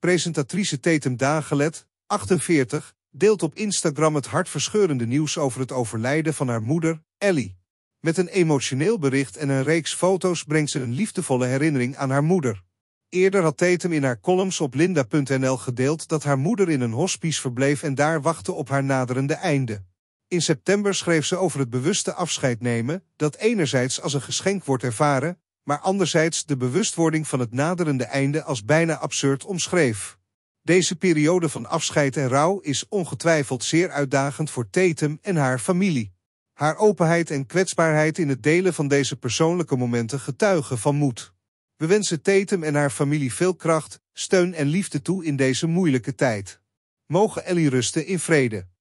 presentatrice Tatum Dagelet, 48, deelt op Instagram het hartverscheurende nieuws over het overlijden van haar moeder, Ellie. Met een emotioneel bericht en een reeks foto's brengt ze een liefdevolle herinnering aan haar moeder. Eerder had Tatum in haar columns op linda.nl gedeeld dat haar moeder in een hospice verbleef en daar wachtte op haar naderende einde. In september schreef ze over het bewuste afscheid nemen, dat enerzijds als een geschenk wordt ervaren, maar anderzijds de bewustwording van het naderende einde als bijna absurd omschreef. Deze periode van afscheid en rouw is ongetwijfeld zeer uitdagend voor Tatum en haar familie. Haar openheid en kwetsbaarheid in het delen van deze persoonlijke momenten getuigen van moed. We wensen Tatum en haar familie veel kracht, steun en liefde toe in deze moeilijke tijd. Mogen Ellie rusten in vrede.